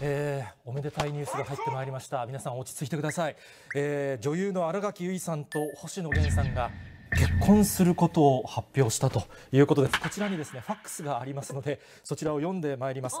えー、おめでたいニュースが入ってまいりました。皆さん落ち着いてください。えー、女優の新垣結衣さんと星野源さんが結婚することを発表したということです。こちらにですね、ファックスがありますので、そちらを読んでまいります。